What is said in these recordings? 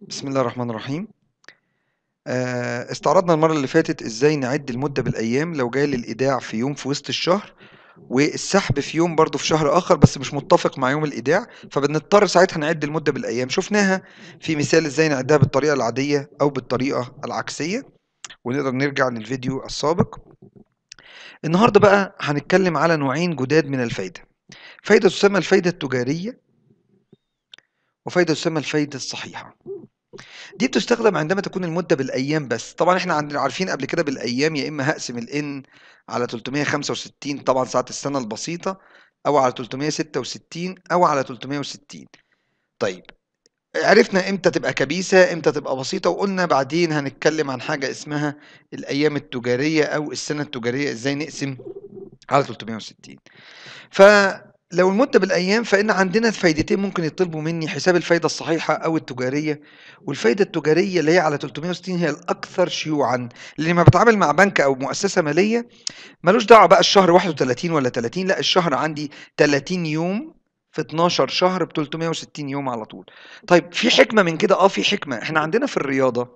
بسم الله الرحمن الرحيم آه، استعرضنا المرة اللي فاتت ازاي نعد المدة بالأيام لو جاي للإيداع في يوم في وسط الشهر والسحب في يوم برضه في شهر آخر بس مش متفق مع يوم الإيداع فبنضطر ساعتها نعد المدة بالأيام شفناها في مثال ازاي نعدها بالطريقة العادية أو بالطريقة العكسية ونقدر نرجع للفيديو السابق النهاردة بقى هنتكلم على نوعين جداد من الفايدة فايدة تسمى الفايدة التجارية وفايدة تسمى الفايدة الصحيحة دي بتستخدم عندما تكون المدة بالأيام بس طبعا احنا عارفين قبل كده بالأيام يا إما هقسم ال N على 365 طبعا ساعة السنة البسيطة أو على 366 أو على 360 طيب عرفنا امتى تبقى كبيسة امتى تبقى بسيطة وقلنا بعدين هنتكلم عن حاجة اسمها الأيام التجارية أو السنة التجارية ازاي نقسم على 360 ف لو المدة بالأيام فإن عندنا فايدتين ممكن يطلبوا مني حساب الفايدة الصحيحة أو التجارية والفايدة التجارية اللي هي على 360 هي الأكثر شيوعا لما بتعامل مع بنك أو مؤسسة مالية ملوش دعوة بقى الشهر 31 ولا 30 لا الشهر عندي 30 يوم في 12 شهر ب 360 يوم على طول طيب في حكمة من كده اه في حكمة احنا عندنا في الرياضة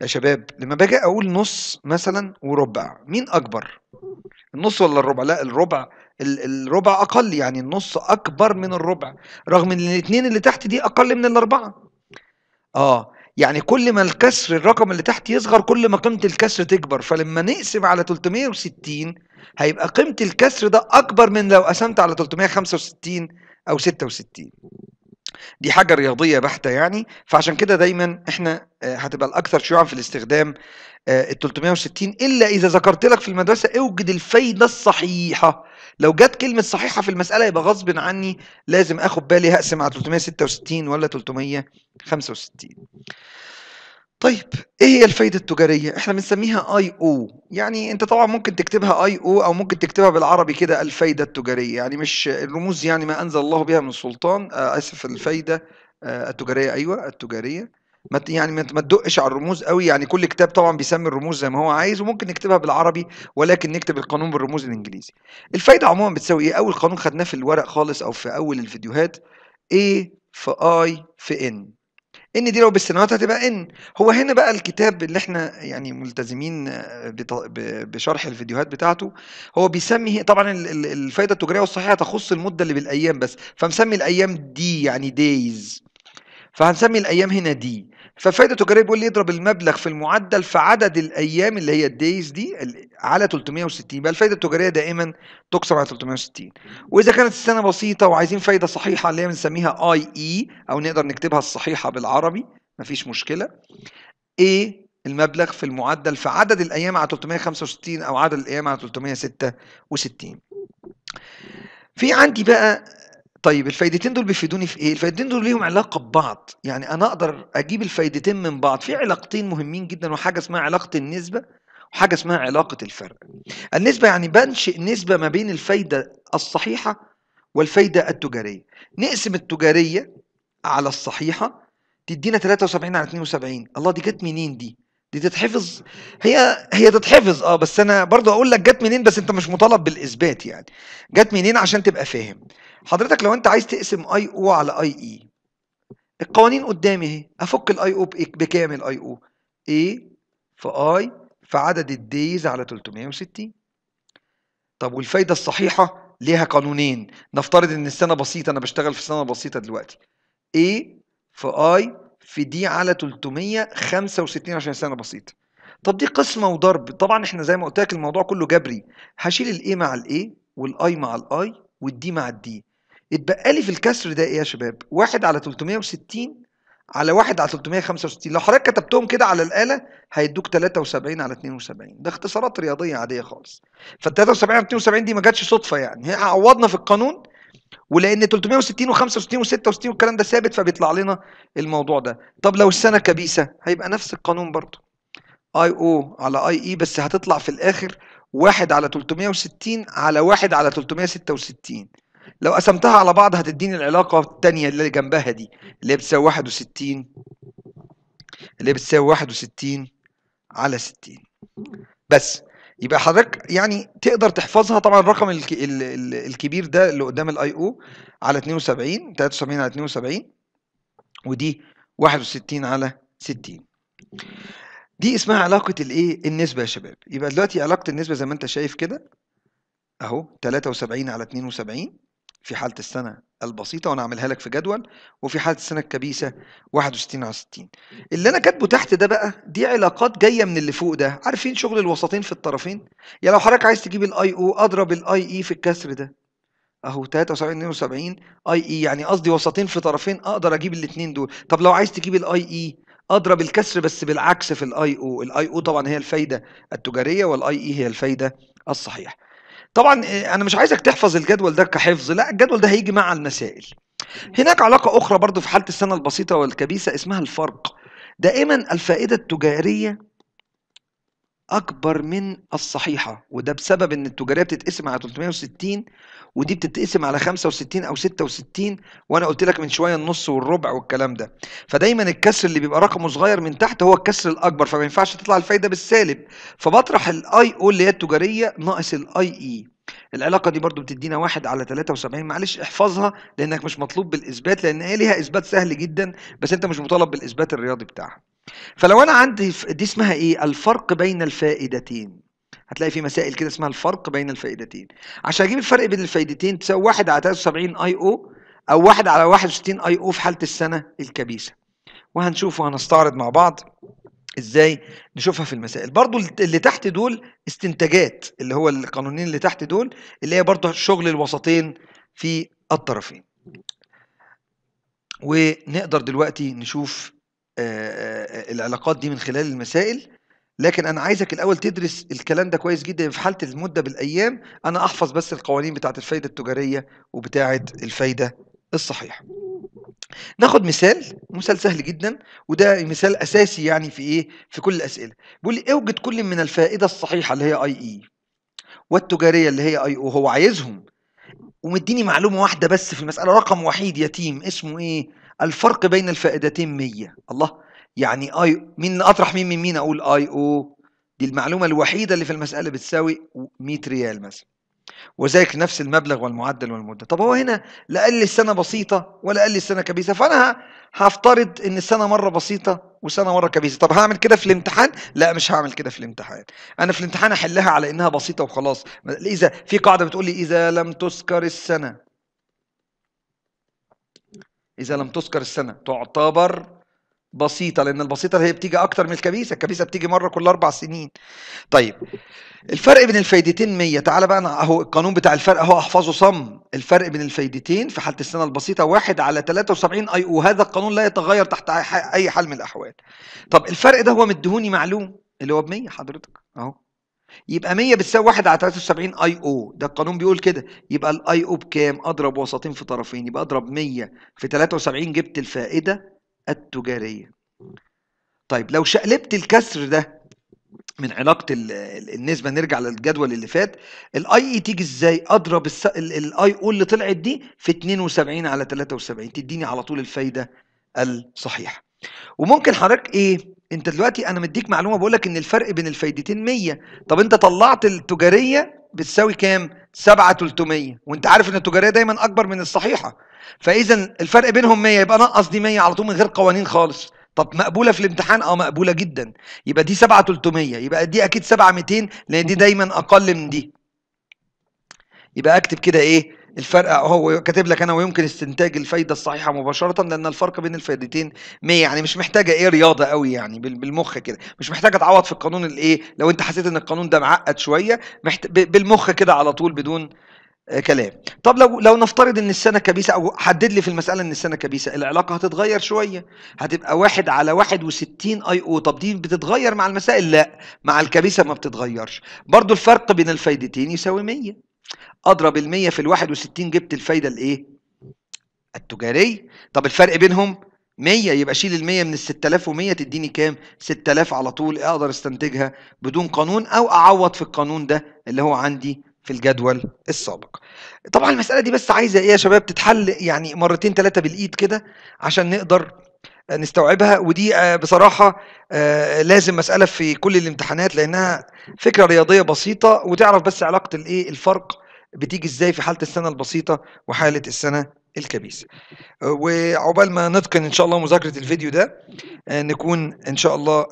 يا شباب لما باجي أقول نص مثلا وربع مين أكبر النص ولا الربع لا الربع الربع اقل يعني النص اكبر من الربع رغم ان الاثنين اللي تحت دي اقل من الاربعه اه يعني كل ما الكسر الرقم اللي تحت يصغر كل ما قيمه الكسر تكبر فلما نقسم على 360 هيبقى قيمه الكسر ده اكبر من لو قسمت على 365 او 66 دي حاجه رياضيه بحته يعني فعشان كده دايما احنا آه، هتبقى الاكثر شيوعا في الاستخدام آه، ال 360 الا اذا ذكرت لك في المدرسه اوجد الفايده الصحيحه لو جت كلمه صحيحه في المساله يبقى غصب عني لازم اخد بالي هقسم على 366 ولا 365 طيب ايه هي الفايده التجاريه احنا بنسميها اي او يعني انت طبعا ممكن تكتبها اي او او ممكن تكتبها بالعربي كده الفايده التجاريه يعني مش الرموز يعني ما انزل الله بها من سلطان آه، اسف الفايده آه، التجاريه ايوه التجاريه ما يعني ما تدقش على الرموز قوي يعني كل كتاب طبعا بيسمي الرموز زي ما هو عايز وممكن نكتبها بالعربي ولكن نكتب القانون بالرموز الانجليزي الفايده عموما بتساوي ايه اول قانون خدناه في الورق خالص او في اول الفيديوهات A في I في N ان دي لو بالسنوات هتبقى ان هو هنا بقى الكتاب اللي احنا يعني ملتزمين آه، بشرح الفيديوهات بتاعته هو بيسمي طبعا الفايده التجاريه والصحيحه تخص المده اللي بالايام بس فمسمي الايام دي يعني دايز فهنسمي الايام هنا دي ففائده تجاريه بيقول لي اضرب المبلغ في المعدل في عدد الايام اللي هي الدايز دي على 360 يبقى الفائده التجاريه دائما تقسم على 360 واذا كانت السنه بسيطه وعايزين فائده صحيحه اللي هي بنسميها اي اي e او نقدر نكتبها الصحيحه بالعربي مفيش مشكله ايه المبلغ في المعدل في عدد الايام على 365 او عدد الايام على 366 في عندي بقى طيب الفايدتين دول بيفيدوني في ايه؟ الفايدتين دول ليهم علاقه ببعض، يعني انا اقدر اجيب الفايدتين من بعض، في علاقتين مهمين جدا وحاجه اسمها علاقه النسبه وحاجه اسمها علاقه الفرق. النسبه يعني بنشئ نسبه ما بين الفايده الصحيحه والفايده التجاريه. نقسم التجاريه على الصحيحه تدينا 73 على 72، الله دي جت منين دي؟ دي تتحفظ هي هي تتحفظ اه بس انا برضو اقول لك جت منين بس انت مش مطالب بالاثبات يعني جت منين عشان تبقى فاهم حضرتك لو انت عايز تقسم اي او على اي اي e، القوانين قدامي اهي افك الاي او بكام الاي او اي في اي في عدد الديز على 360 طب والفايده الصحيحه ليها قانونين نفترض ان السنه بسيطه انا بشتغل في سنه بسيطه دلوقتي اي في اي في دي على 365 عشان سنه بسيطه طب دي قسمه وضرب طبعا احنا زي ما قلت لك الموضوع كله جبري هشيل الاي مع الاي والاي مع الاي والدي مع الدي اتبقى لي في الكسر ده ايه يا شباب 1 على 360 على 1 على 365 لو حضرتك كتبتهم كده على الاله هيدوك 73 على 72 ده اختصارات رياضيه عاديه خالص فال 73 على 72 دي ما جاتش صدفه يعني هي عوضنا في القانون ولان 360 و65 و66 والكلام ده ثابت فبيطلع لنا الموضوع ده طب لو السنه كبيسه هيبقى نفس القانون برضه اي او على اي اي بس هتطلع في الاخر 1 على 360 على 1 على 366 لو قسمتها على بعض هتديني العلاقه الثانيه اللي جنبها دي اللي هي بتساوي 61 اللي هي بتساوي 61 على 60 بس يبقى حضرتك يعني تقدر تحفظها طبعا الرقم الكبير ده اللي قدام الاي او على 72 73 على 72 ودي 61 على 60 دي اسمها علاقة الايه النسبة يا شباب يبقى دلوقتي علاقة النسبة زي ما انت شايف كده اهو 73 على 72 في حالة السنة البسيطه وانا هعملها لك في جدول وفي حاله السنه الكبيسه 61 على 60 اللي انا كاتبه تحت ده بقى دي علاقات جايه من اللي فوق ده عارفين شغل الوسطين في الطرفين يا لو حضرتك عايز تجيب الاي او اضرب الاي اي e في الكسر ده اهو 73 72 اي اي يعني قصدي وسطين في طرفين اقدر اجيب الاثنين دول طب لو عايز تجيب الاي اي e، اضرب الكسر بس بالعكس في الاي او الاي او طبعا هي الفايده التجاريه والاي اي e هي الفايده الصحيحه طبعا آه، انا مش عايزك تحفظ الجدول ده كحفظ لا الجدول ده هيجي مع المسائل هناك علاقه اخرى برضو في حاله السنه البسيطه والكبيسه اسمها الفرق دائما الفائده التجاريه اكبر من الصحيحه وده بسبب ان التجاريه بتتقسم على 360 ودي بتتقسم على 65 او 66 وانا قلت لك من شويه النص والربع والكلام ده فدايما الكسر اللي بيبقى رقمه صغير من تحت هو الكسر الاكبر فما ينفعش تطلع الفايده بالسالب فبطرح الاي او اللي هي التجاريه ناقص الاي اي e. العلاقه دي برضو بتدينا واحد على 73 معلش احفظها لانك مش مطلوب بالاثبات لان هي ليها اثبات سهل جدا بس انت مش مطالب بالاثبات الرياضي بتاعها فلو انا عندي دي اسمها ايه الفرق بين الفائدتين هتلاقي في مسائل كده اسمها الفرق بين الفائدتين عشان اجيب الفرق بين الفائدتين تساوي 1 على 73 اي او او 1 على 61 اي او في حاله السنه الكبيسه وهنشوف وهنستعرض مع بعض ازاي نشوفها في المسائل برضو اللي تحت دول استنتاجات اللي هو القانونين اللي تحت دول اللي هي برضو شغل الوسطين في الطرفين ونقدر دلوقتي نشوف العلاقات دي من خلال المسائل لكن انا عايزك الاول تدرس الكلام ده كويس جدا في حاله المده بالايام انا احفظ بس القوانين بتاعه الفايده التجاريه وبتاعه الفايده الصحيحه ناخد مثال مثال سهل جدا وده مثال اساسي يعني في ايه في كل الاسئله بيقول لي اوجد كل من الفائده الصحيحه اللي هي اي اي والتجاريه اللي هي اي او هو عايزهم ومديني معلومه واحده بس في المساله رقم وحيد يتيم اسمه ايه الفرق بين الفائدتين 100 الله يعني اي مين اطرح مين من مين اقول اي او دي المعلومه الوحيده اللي في المساله بتساوي 100 ريال مثلا وذلك نفس المبلغ والمعدل والمده طب هو هنا لا قال لي السنه بسيطه ولا قال لي السنه كبيسه فانا هفترض ان السنه مره بسيطه وسنه مره كبيسه طب هعمل كده في الامتحان لا مش هعمل كده في الامتحان انا في الامتحان احلها على انها بسيطه وخلاص اذا في قاعده بتقول لي اذا لم تذكر السنه اذا لم تذكر السنه تعتبر بسيطه لان البسيطه هي بتيجي اكتر من الكبيسه الكبيسه بتيجي مره كل اربع سنين طيب الفرق بين الفايدتين 100 تعالى بقى انا اهو القانون بتاع الفرق اهو احفظه صم الفرق بين الفايدتين في حاله السنه البسيطه 1 على 73 اي او القانون لا يتغير تحت اي حال من الاحوال طب الفرق ده هو مديهوني معلوم اللي هو ب 100 حضرتك اهو يبقى 100 بتساوي 1 على 73 اي او ده القانون بيقول كده يبقى الاي او بكام اضرب وسطين في طرفين يبقى اضرب 100 في 73 جبت الفائده التجارية طيب لو شقلبت الكسر ده من علاقة النسبة نرجع للجدول اللي فات الاي اي تيجي ازاي اضرب الاي او اللي طلعت دي في 72 على 73 تديني على طول الفايدة الصحيحة وممكن حضرتك ايه انت دلوقتي انا مديك معلومه بقول لك ان الفرق بين الفايدتين 100 طب انت طلعت التجاريه بتساوي كام 7300 وانت عارف ان التجاريه دايما اكبر من الصحيحه فاذا الفرق بينهم 100 يبقى نقص دي 100 على طول من غير قوانين خالص طب مقبوله في الامتحان اه مقبوله جدا يبقى دي 7300 يبقى دي اكيد 7200 لان دي دايما اقل من دي يبقى اكتب كده ايه الفرق هو كاتب لك انا ويمكن استنتاج الفايده الصحيحه مباشره لان الفرق بين الفائدتين 100 يعني مش محتاجه ايه رياضه قوي يعني بالمخ كده مش محتاجه تعوض في القانون الايه لو انت حسيت ان القانون ده معقد شويه محت... بالمخ كده على طول بدون آه، كلام طب لو لو نفترض ان السنه كبيسه او حدد لي في المساله ان السنه كبيسه العلاقه هتتغير شويه هتبقى واحد على 61 اي او طب دي بتتغير مع المسائل لا مع الكبيسه ما بتتغيرش برضو الفرق بين الفايدتين يساوي 100 اضرب ال100 في ال61 جبت الفايده الايه التجاريه طب الفرق بينهم 100 يبقى شيل ال100 من ال 6100 تديني كام 6000 على طول اقدر استنتجها بدون قانون او اعوض في القانون ده اللي هو عندي في الجدول السابق طبعا المساله دي بس عايزه ايه يا شباب تتحل يعني مرتين ثلاثه بالايد كده عشان نقدر نستوعبها ودي آه، بصراحه آه، لازم مساله في كل الامتحانات لانها فكره رياضيه بسيطه وتعرف بس علاقه الايه الفرق بتيجي ازاي في حاله السنه البسيطه وحاله السنه الكبيسه آه، وعقبال ما نتقن ان شاء الله مذاكره الفيديو ده نكون ان شاء الله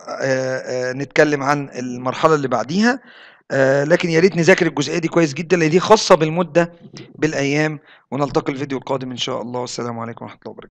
نتكلم عن المرحله اللي بعديها لكن يا ريت نذاكر الجزئيه دي كويس جدا لان دي خاصه بالمده بالايام ونلتقي الفيديو القادم ان شاء الله والسلام عليكم ورحمه الله وبركاته